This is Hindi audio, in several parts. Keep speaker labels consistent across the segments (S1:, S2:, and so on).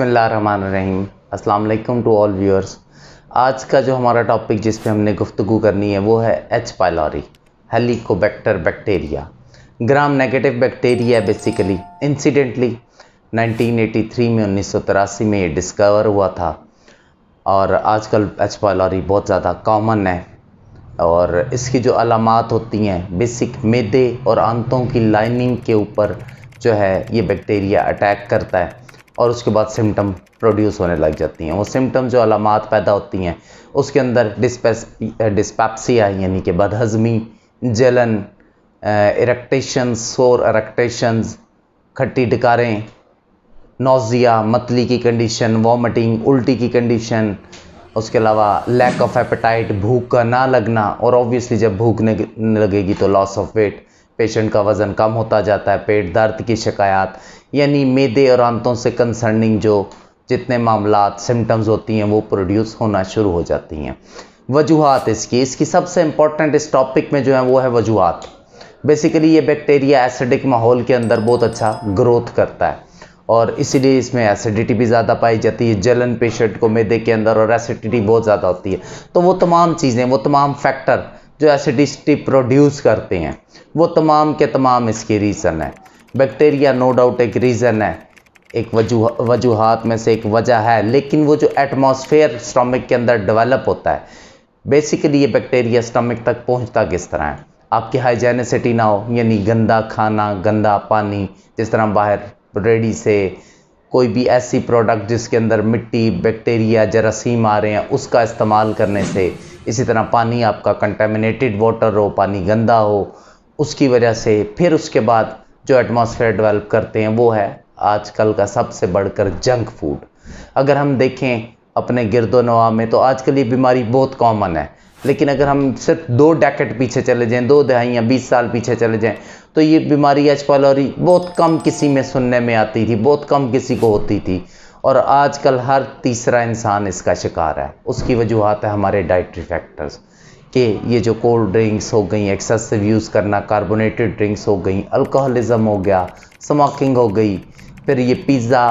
S1: रहीम अल्लाम टू ऑल व्यूअर्स आज का जो हमारा टॉपिक जिस पे हमने गुफ्तु करनी है वो है H pylori helicobacter bacteria gram negative bacteria basically incidentally 1983 में उन्नीस में ये डिस्कवर हुआ था और आजकल एच पायलॉरी बहुत ज़्यादा कॉमन है और इसकी जो अलामत होती हैं बेसिक मेदे और आंतों की लाइनिंग के ऊपर जो है ये बैक्टीरिया अटैक करता है और उसके बाद सिम्टम प्रोड्यूस होने लग जाती हैं वो सिम्टम जो अलामत पैदा होती हैं उसके अंदर डिस्पेस डिस्पैप्सिया यानी कि बदहज़मी जलन इरेक्टेशन सोर इरेक्टेशन खट्टी टिकारें नोज़िया मतली की कंडीशन वॉमिटिंग उल्टी की कंडीशन उसके अलावा लैक ऑफ एपेटाइट भूख का ना लगना और ऑब्वियसली जब भूख लगेगी तो लॉस ऑफ वेट पेशेंट का वज़न कम होता जाता है पेट दर्द की शिकायत यानी मेदे और आंतों से कंसर्निंग जो जितने मामला सिम्टम्स होती हैं वो प्रोड्यूस होना शुरू हो जाती हैं वजूहत इसकी इसकी सबसे इम्पॉर्टेंट इस टॉपिक में जो है वो है वजूहत बेसिकली ये बैक्टीरिया एसिडिक माहौल के अंदर बहुत अच्छा ग्रोथ करता है और इसीलिए इसमें एसिडिटी भी ज़्यादा पाई जाती है जलन पेशेंट को मेदे के अंदर और एसिडिटी बहुत ज़्यादा होती है तो वो तमाम चीज़ें वो तमाम फैक्टर जो एसिडिसिटी प्रोड्यूस करते हैं वो तमाम के तमाम इसके रीज़न है बैक्टीरिया नो डाउट एक रीज़न है एक वजूह वजूहत में से एक वजह है लेकिन वो जो एटमॉस्फेयर स्टमिक के अंदर डेवलप होता है बेसिकली ये बैक्टीरिया स्टमिक तक पहुंचता किस तरह है आपकी हाइजेनिसिटी ना हो यानी गंदा खाना गंदा पानी जिस तरह बाहर रेडी से कोई भी ऐसी प्रोडक्ट जिसके अंदर मिट्टी बैक्टीरिया जरासीम आ रहे हैं उसका इस्तेमाल करने से इसी तरह पानी आपका कंटेमिनेटेड वाटर हो पानी गंदा हो उसकी वजह से फिर उसके बाद जो एटमॉस्फेयर डेवलप करते हैं वो है आजकल का सबसे बढ़कर जंक फूड अगर हम देखें अपने गिरदो नवा में तो आजकल ये बीमारी बहुत कॉमन है लेकिन अगर हम सिर्फ दो डैकेट पीछे चले जाएं दो दहाइयाँ बीस साल पीछे चले जाएं तो ये बीमारी एच पालोरी बहुत कम किसी में सुनने में आती थी बहुत कम किसी को होती थी और आजकल हर तीसरा इंसान इसका शिकार है उसकी वजूहत है हमारे डाइट्री फैक्टर्स के ये जो कोल्ड ड्रिंक्स हो गई एक्सेसिव यूज़ करना कार्बोनेटेड ड्रिंक्स हो गई अल्कोहलिज़म हो गया स्मोकिंग हो गई फिर ये पिज़्ज़ा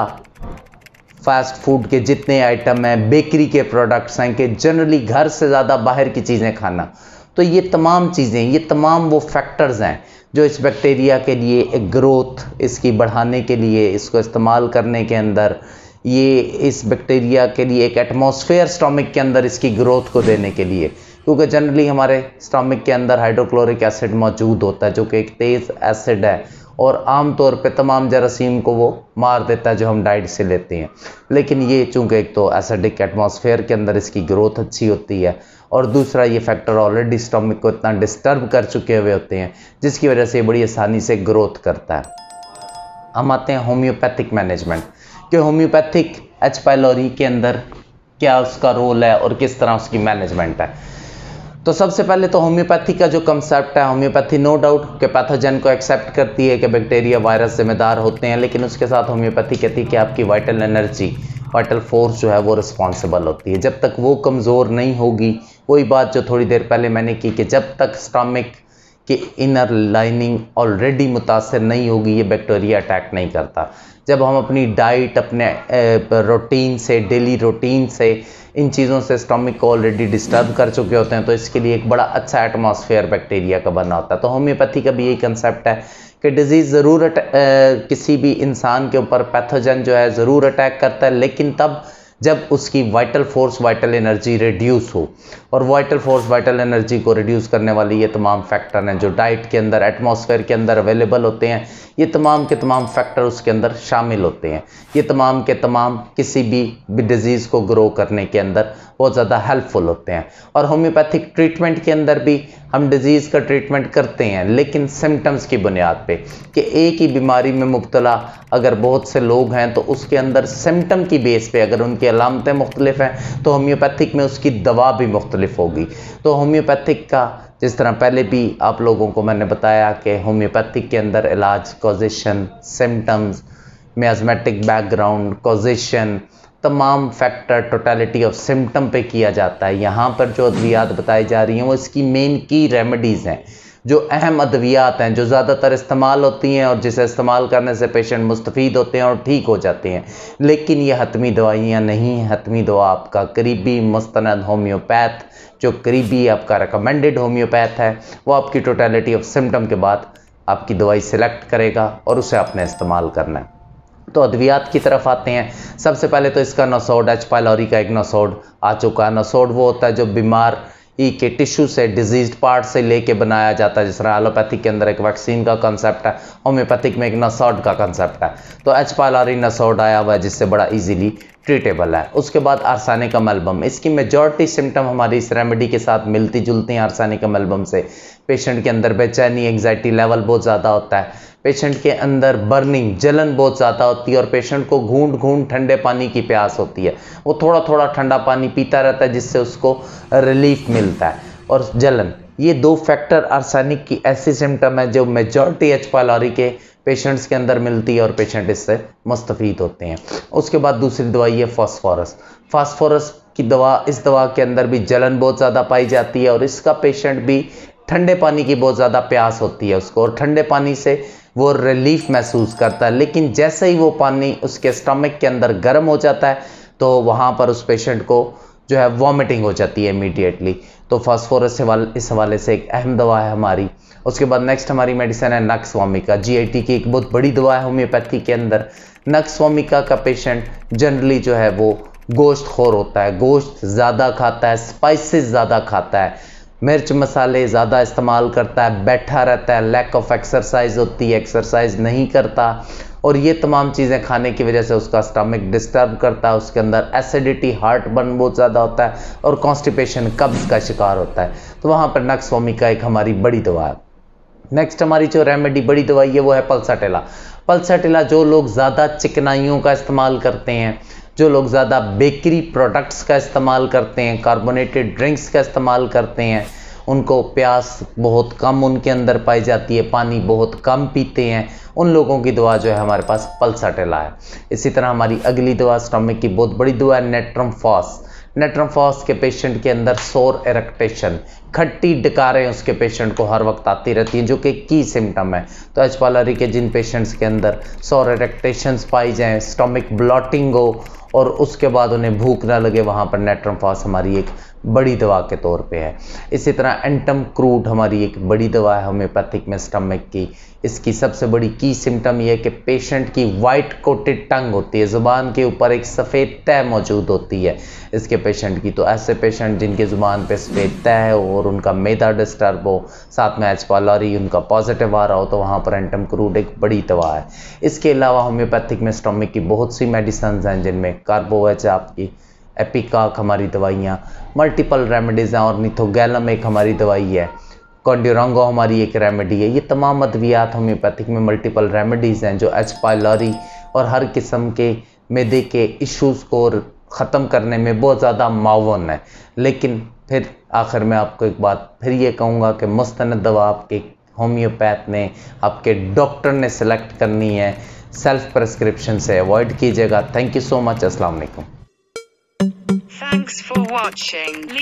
S1: फास्ट फूड के जितने आइटम हैं बेकरी के प्रोडक्ट्स हैं कि जनरली घर से ज़्यादा बाहर की चीज़ें खाना तो ये तमाम चीज़ें ये तमाम वो फैक्टर्स हैं जो इस बैक्टीरिया के लिए एक ग्रोथ इसकी बढ़ाने के लिए इसको इस्तेमाल करने के अंदर ये इस बैक्टीरिया के लिए एक एटमॉस्फेयर स्टॉमिक के अंदर इसकी ग्रोथ को देने के लिए क्योंकि जनरली हमारे स्टॉमिक के अंदर हाइड्रोक्लोरिक एसिड मौजूद होता है जो कि एक तेज़ एसिड है और आमतौर पे तमाम जरासीम को वो मार देता है जो हम डाइट से लेते हैं लेकिन ये चूंकि एक तो एसिडिक एटमॉस्फेयर के अंदर इसकी ग्रोथ अच्छी होती है और दूसरा ये फैक्टर ऑलरेडी स्टॉमिक को इतना डिस्टर्ब कर चुके हुए होते हैं जिसकी वजह से बड़ी आसानी से ग्रोथ करता है हम आते हैं होम्योपैथिक मैनेजमेंट कि होम्योपैथिक एच पायलोरी के अंदर क्या उसका रोल है और किस तरह उसकी मैनेजमेंट है तो सबसे पहले तो होम्योपैथी का जो कंसेप्ट है होम्योपैथी नो डाउट के पैथोजन को एक्सेप्ट करती है कि बैक्टीरिया वायरस जिम्मेदार होते हैं लेकिन उसके साथ होम्योपैथी कहती है कि आपकी वाइटल एनर्जी वाइटल फोर्स जो है वो रिस्पॉन्सिबल होती है जब तक वो कमज़ोर नहीं होगी वही बात जो थोड़ी देर पहले मैंने की कि जब तक स्टामिक कि इनर लाइनिंग ऑलरेडी मुतासर नहीं होगी ये बैक्टीरिया अटैक नहीं करता जब हम अपनी डाइट अपने रूटीन से डेली रूटीन से इन चीज़ों से स्टोमिक को ऑलरेडी डिस्टर्ब कर चुके होते हैं तो इसके लिए एक बड़ा अच्छा एटमॉस्फेयर बैक्टीरिया का बना होता है तो होम्योपैथी का भी यही कंसेप्ट है कि डिज़ीज़ ज़रूर किसी भी इंसान के ऊपर पैथोजन जो है ज़रूर अटैक करता है लेकिन तब जब उसकी vital force vital energy reduce हो और वाइटल फोर्स वाइटल एनर्जी को रिड्यूस करने वाली ये तमाम फैक्टर हैं जो डाइट के अंदर एटमॉस्फेयर के अंदर अवेलेबल होते हैं ये तमाम के तमाम फैक्टर उसके अंदर शामिल होते हैं ये तमाम के तमाम किसी भी, डिजीज़ को ग्रो करने के अंदर बहुत ज़्यादा हेल्पफुल होते हैं और होम्योपैथिक ट्रीटमेंट के अंदर भी हम डिजीज़ का ट्रीटमेंट करते हैं लेकिन सिम्टम्स की बुनियाद पे कि एक ही बीमारी में मुबतला अगर बहुत से लोग हैं तो उसके अंदर सिम्टम की बेस पर अगर उनकी अलामतें मुख्तलिफ हैं तो होम्योपैथिक में उसकी दवा भी मुख्तलिफ तकलीफ़ होगी तो होम्योपैथिक का जिस तरह पहले भी आप लोगों को मैंने बताया कि होम्योपैथिक के अंदर इलाज causation symptoms miasmatic background causation तमाम फैक्टर टोटलिटी ऑफ सिम्टम पे किया जाता है यहाँ पर जो अद्वियात बताई जा रही हैं वो इसकी मेन की रेमेडीज़ हैं जो अहम अद्वियात हैं जो ज़्यादातर इस्तेमाल होती हैं और जिसे इस्तेमाल करने से पेशेंट मुस्तफ़ होते हैं और ठीक हो जाते हैं लेकिन ये हतमी दवाइयाँ नहीं हैं हतमी दवा आपका करीबी मुस्ंद होम्योपैथ जो करीबी आपका रिकमेंडेड होम्योपैथ है वो आपकी टोटलिटी ऑफ सिम्टम के बाद आपकी दवाई सिलेक्ट करेगा और उसे आपने इस्तेमाल करना है तो अद्वियात की तरफ आते हैं सबसे पहले तो इसका नोसोड एच पायलोरी का एक नोसोड आ चुका है नोसोड वो होता है जो बीमार ई के टिश्यू से डिजीज पार्ट से लेके बनाया जाता है जिस तरह एलोपैथिक के अंदर एक वैक्सीन का कंसेप्ट है होम्योपैथिक में एक नसौड का कंसेप्ट है तो एच पालारी नसौड आया हुआ है जिससे बड़ा इजीली ट्रीटेबल है उसके बाद आरसानिक अमलबम इसकी मेजॉरिटी सिम्टम हमारी इस रेमेडी के साथ मिलती जुलती हैं आरसानिक अमलबम से पेशेंट के अंदर बेचैनी एंगजाइटी लेवल बहुत ज़्यादा होता है पेशेंट के अंदर बर्निंग जलन बहुत ज़्यादा होती है और पेशेंट को घूंट घूंट ठंडे पानी की प्यास होती है वो थोड़ा थोड़ा ठंडा पानी पीता रहता है जिससे उसको रिलीफ मिलता है और जलन ये दो फैक्टर आर्सेनिक की ऐसी सिम्टम है जो मेजॉरिटी एच पालोरी के पेशेंट्स के अंदर मिलती है और पेशेंट इससे मुस्तफ़ होते हैं उसके बाद दूसरी दवाई है फॉस्फोरस फॉस्फोरस की दवा इस दवा के अंदर भी जलन बहुत ज़्यादा पाई जाती है और इसका पेशेंट भी ठंडे पानी की बहुत ज़्यादा प्यास होती है उसको और ठंडे पानी से वो रिलीफ महसूस करता है लेकिन जैसे ही वो पानी उसके स्टमक के अंदर गर्म हो जाता है तो वहाँ पर उस पेशेंट को जो है वॉमिटिंग हो जाती है इमीडिएटली तो फॉस्फोरस इस हवाले से एक अहम दवा है हमारी उसके बाद नेक्स्ट हमारी मेडिसिन है नक्स वॉमिका जी की एक बहुत बड़ी दवा है होम्योपैथी के अंदर नक्स वॉमिका का पेशेंट जनरली जो है वो गोश्त खोर होता है गोश्त ज़्यादा खाता है स्पाइसेस ज़्यादा खाता है मिर्च मसाले ज़्यादा इस्तेमाल करता है बैठा रहता है लैक ऑफ एक्सरसाइज होती है एक्सरसाइज नहीं करता और ये तमाम चीज़ें खाने की वजह से उसका स्टमक डिस्टर्ब करता है उसके अंदर एसिडिटी हार्ट बर्न बहुत ज़्यादा होता है और कॉन्स्टिपेशन कब्ज़ का शिकार होता है तो वहाँ पर नक्स का एक हमारी बड़ी दवा है नेक्स्ट हमारी जो रेमेडी बड़ी दवाई है वो है पल्साटेला पल्साटेला जो लोग ज़्यादा चिकनाइयों का इस्तेमाल करते हैं जो लोग ज़्यादा बेकरी प्रोडक्ट्स का इस्तेमाल करते हैं कार्बोनेटेड ड्रिंक्स का इस्तेमाल करते हैं उनको प्यास बहुत कम उनके अंदर पाई जाती है पानी बहुत कम पीते हैं उन लोगों की दवा जो है हमारे पास पल्साटेला है इसी तरह हमारी अगली दवा स्टॉमिक की बहुत बड़ी दवा है नेट्रमफॉस नेट्रमफॉस के पेशेंट के अंदर सोर इरेक्टेशन खट्टी डकारें उसके पेशेंट को हर वक्त आती रहती हैं जो कि की सिम्टम है तो एच पॉलरी के जिन पेशेंट्स के अंदर सोर इरेक्टेशंस पाई जाएँ स्टोमिक ब्लॉटिंग हो और उसके बाद उन्हें भूख ना लगे वहाँ पर फॉस हमारी एक बड़ी दवा के तौर पे है इसी तरह एंटम क्रूड हमारी एक बड़ी दवा है होम्योपैथिक में स्टमक की इसकी सबसे बड़ी की सिम्टम यह है कि पेशेंट की वाइट कोटेड टंग होती है ज़ुबान के ऊपर एक सफ़ेद तय मौजूद होती है इसके पेशेंट की तो ऐसे पेशेंट जिनके ज़ुबान पे सफ़ेद तय हो और उनका मैदा डिस्टर्ब हो साथ में एचपालरी उनका पॉजिटिव आ रहा हो तो वहाँ पर एंटम क्रूड एक बड़ी दवा है इसके अलावा होम्योपैथिक में स्टमक की बहुत सी मेडिसन हैं जिनमें कार्बोवैच है आपकी एपिकाक हमारी दवाइयाँ मल्टीपल रेमेडीज़ हैं और निथोगैलम एक हमारी दवाई है कॉन्ड्यूरांगो हमारी एक रेमेडी है ये तमाम अद्वियात होम्योपैथिक में मल्टीपल रेमेडीज़ हैं जो एच पायलॉरी और हर किस्म के मेदे के इश्यूज़ को ख़त्म करने में बहुत ज़्यादा मावन है लेकिन फिर आखिर में आपको एक बात फिर ये कहूँगा कि मुस्त दवा आपके होम्योपैथ ने आपके डॉक्टर ने सेलेक्ट करनी है सेल्फ प्रेस्क्रिप्शन से अवॉइड कीजिएगा थैंक यू सो मच अस्सलाम थैंक्स फॉर वाचिंग